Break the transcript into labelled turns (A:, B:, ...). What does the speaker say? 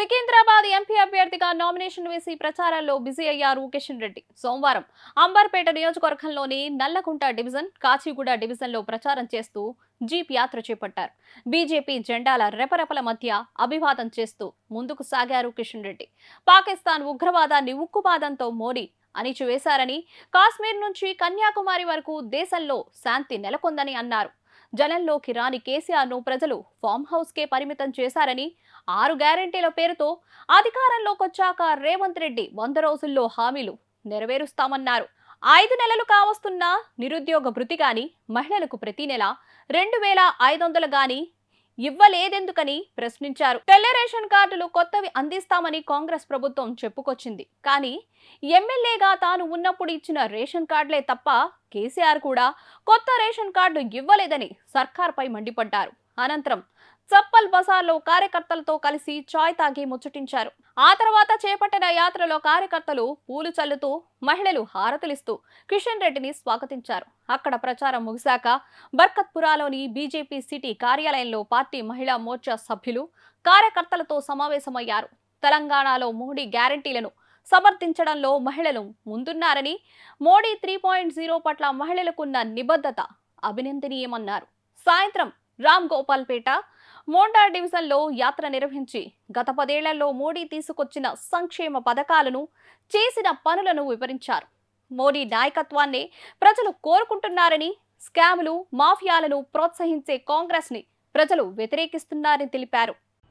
A: Secunderabad MP అభ్యర్థిగా nomination వేసి ప్రచారంలో బిజీ అయ్యారు కిషన్ రెడ్డి సోమవారం అంబర్పేట నియోజకవర్గంలోని నల్లకుంట డివిజన్ కాచిగూడ డివిజన్లో ప్రచారం చేస్తూ జీప్ యాత్ర చేపట్టారు బీజేపీ జెండాల రెపరెపల మధ్య అభివాదం చేస్తూ ముందుకు సాగారు కిషన్ రెడ్డి పాకిస్తాన్ ఉగ్రవాదాన్ని ఉక్కుపాదంతో మోడీ అణిచివేశారని కాశ్మీర్ నుంచి కన్యాకుమారి వరకు దేశంలో శాంతి నెలకొందని అన్నారు జనంలోకి రాని కేసీఆర్ను ప్రజలు ఫామ్ హౌస్కే పరిమితం చేశారని ఆరు గ్యారంటీల పేరుతో అధికారంలోకొచ్చాక రేవంత్ రెడ్డి వంద రోజుల్లో హామీలు నెరవేరుస్తామన్నారు ఐదు నెలలు కావస్తున్న నిరుద్యోగ భృతి గాని మహిళలకు ప్రతి నెల రెండు వేల ఐదు వందలు గాని ఇవ్వలేదెందుకని ప్రశ్నించారు తెల్ల రేషన్ కార్డులు కొత్తవి అందిస్తామని కాంగ్రెస్ ప్రభుత్వం చెప్పుకొచ్చింది కానీ ఎమ్మెల్యేగా తాను ఉన్నప్పుడు ఇచ్చిన రేషన్ కార్డులే తప్ప కేసీఆర్ కూడా కొత్త రేషన్ కార్డు ఇవ్వలేదని సర్కార్పై మండిపడ్డారు అనంతరం చప్పల్ బజార్లో కార్యకర్తలతో కలిసి చాయ్ తాగి ముచ్చటించారు ఆ తర్వాత చేపట్టిన యాత్రలో కార్యకర్తలు పూలు చల్లుతూ మహిళలు హారతులిస్తూ కిషన్ రెడ్డిని స్వాగతించారు అక్కడ ప్రచారం ముగిశాక బర్కత్పురాలోని బీజేపీ సిటీ కార్యాలయంలో పార్టీ మహిళా మోర్చా సభ్యులు కార్యకర్తలతో సమావేశమయ్యారు తెలంగాణలో మోడీ గ్యారంటీలను సమర్థించడంలో మహిళలు ముందున్నారని మోడీ త్రీ పాయింట్ జీరో పట్ల మహిళలకున్న నిబద్ధత అభినందనీయమన్నారు సాయంత్రం రామ్ గోపాల్పేట మోండా డివిజన్లో యాత్ర నిర్వహించి గత పదేళ్లలో మోడీ తీసుకొచ్చిన సంక్షేమ పథకాలను చేసిన పనులను వివరించారు మోడీ నాయకత్వాన్నే ప్రజలు కోరుకుంటున్నారని స్కాములు మాఫియాలను ప్రోత్సహించే కాంగ్రెస్ని ప్రజలు వ్యతిరేకిస్తున్నారని తెలిపారు